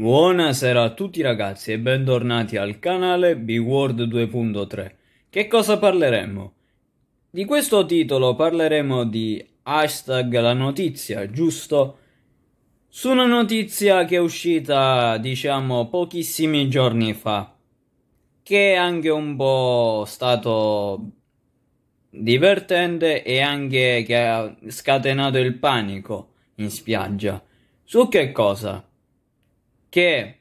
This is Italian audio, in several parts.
Buonasera a tutti ragazzi e bentornati al canale BWord 2.3. Che cosa parleremo? Di questo titolo parleremo di hashtag la notizia, giusto? Su una notizia che è uscita, diciamo, pochissimi giorni fa, che è anche un po' stato divertente e anche che ha scatenato il panico in spiaggia. Su che cosa? che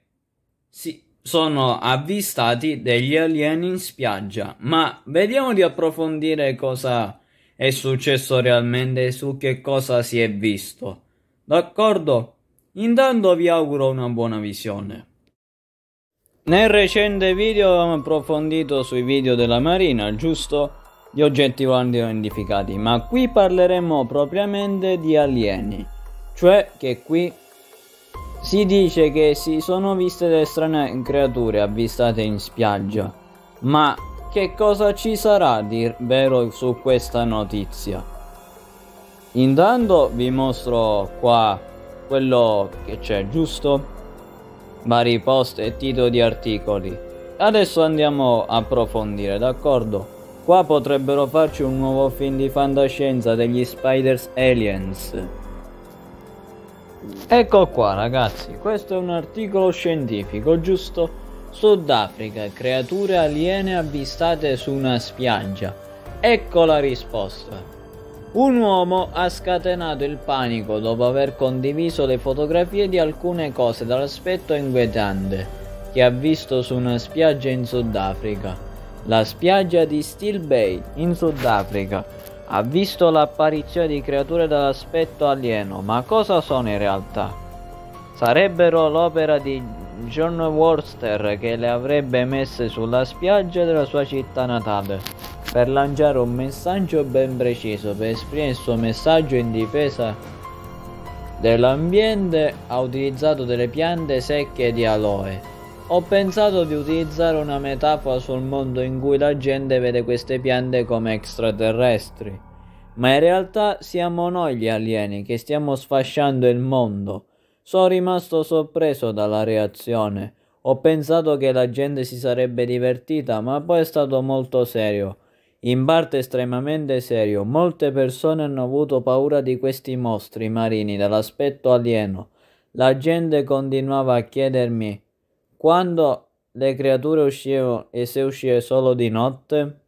si sono avvistati degli alieni in spiaggia. Ma vediamo di approfondire cosa è successo realmente e su che cosa si è visto. D'accordo? Intanto vi auguro una buona visione. Nel recente video abbiamo approfondito sui video della Marina, giusto? Gli oggetti volanti identificati, ma qui parleremo propriamente di alieni, cioè che qui si dice che si sono viste delle strane creature avvistate in spiaggia, ma che cosa ci sarà di vero su questa notizia? Intanto vi mostro qua quello che c'è, giusto? Vari post e titoli di articoli. Adesso andiamo a approfondire, d'accordo? Qua potrebbero farci un nuovo film di fantascienza degli Spiders Aliens. Ecco qua ragazzi, questo è un articolo scientifico, giusto? Sudafrica, creature aliene avvistate su una spiaggia. Ecco la risposta. Un uomo ha scatenato il panico dopo aver condiviso le fotografie di alcune cose dall'aspetto inquietante che ha visto su una spiaggia in Sudafrica, la spiaggia di Steel Bay in Sudafrica, ha visto l'apparizione di creature dall'aspetto alieno, ma cosa sono in realtà? Sarebbero l'opera di John Worcester che le avrebbe messe sulla spiaggia della sua città natale per lanciare un messaggio ben preciso, per esprimere il suo messaggio in difesa dell'ambiente ha utilizzato delle piante secche di aloe ho pensato di utilizzare una metafora sul mondo in cui la gente vede queste piante come extraterrestri, ma in realtà siamo noi gli alieni che stiamo sfasciando il mondo. Sono rimasto sorpreso dalla reazione. Ho pensato che la gente si sarebbe divertita, ma poi è stato molto serio. In parte estremamente serio, molte persone hanno avuto paura di questi mostri marini dall'aspetto alieno. La gente continuava a chiedermi quando le creature uscivano e se usciva solo di notte?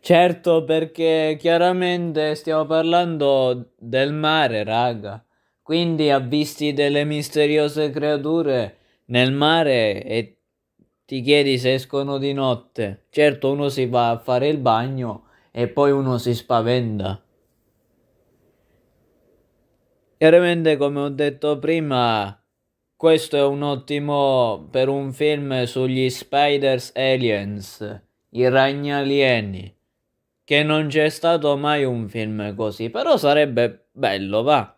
Certo, perché chiaramente stiamo parlando del mare, raga. Quindi ha visti delle misteriose creature nel mare e ti chiedi se escono di notte. Certo, uno si va a fare il bagno e poi uno si spaventa. Chiaramente, come ho detto prima, questo è un ottimo per un film sugli Spiders Aliens, i ragni alieni. che non c'è stato mai un film così, però sarebbe bello, va.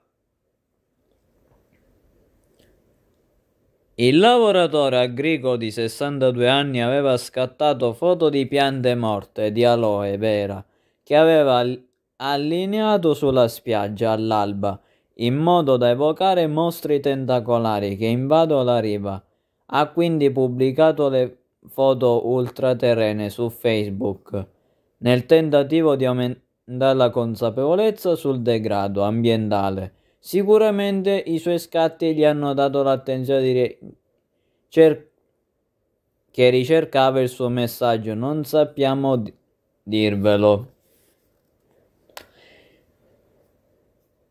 Il lavoratore agricolo di 62 anni aveva scattato foto di piante morte di aloe vera che aveva allineato sulla spiaggia all'alba in modo da evocare mostri tentacolari che invadono la riva. Ha quindi pubblicato le foto ultraterrene su Facebook nel tentativo di aumentare la consapevolezza sul degrado ambientale. Sicuramente i suoi scatti gli hanno dato l'attenzione di ricerca che ricercava il suo messaggio, non sappiamo dirvelo.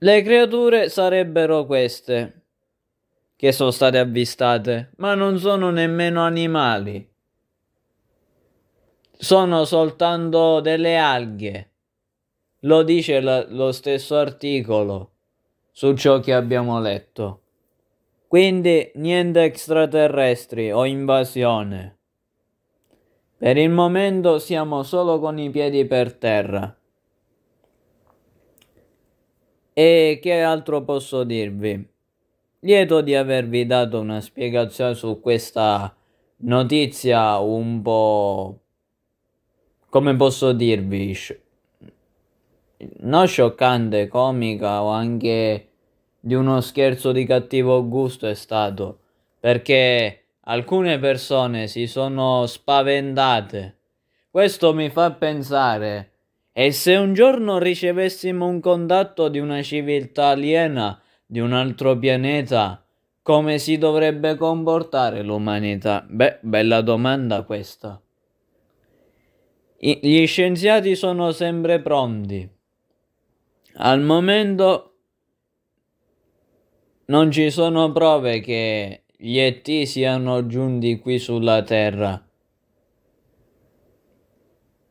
Le creature sarebbero queste, che sono state avvistate, ma non sono nemmeno animali. Sono soltanto delle alghe. Lo dice la, lo stesso articolo su ciò che abbiamo letto. Quindi niente extraterrestri o invasione. Per il momento siamo solo con i piedi per terra. E che altro posso dirvi? Lieto di avervi dato una spiegazione su questa notizia un po'... come posso dirvi? Non scioccante, comica o anche di uno scherzo di cattivo gusto è stato. Perché alcune persone si sono spaventate. Questo mi fa pensare e se un giorno ricevessimo un contatto di una civiltà aliena, di un altro pianeta, come si dovrebbe comportare l'umanità? Beh, bella domanda questa. I gli scienziati sono sempre pronti. Al momento non ci sono prove che gli ET siano giunti qui sulla Terra.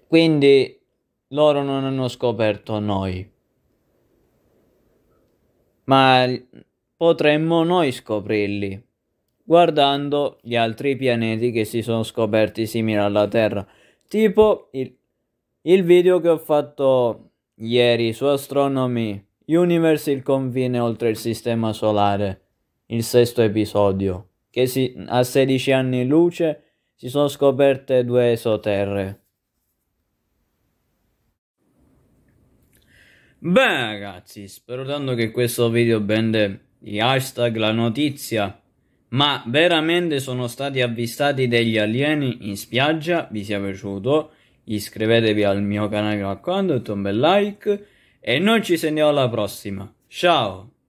Quindi loro non hanno scoperto noi. Ma potremmo noi scoprirli, guardando gli altri pianeti che si sono scoperti simili alla Terra. Tipo il, il video che ho fatto ieri su Astronomy Universe il confine oltre il sistema solare, il sesto episodio, che si, a 16 anni luce si sono scoperte due esoterre. Beh, ragazzi, spero tanto che questo video vende gli hashtag la notizia ma veramente sono stati avvistati degli alieni in spiaggia, vi sia piaciuto, iscrivetevi al mio canale raccomando, un bel like e noi ci sentiamo alla prossima, ciao!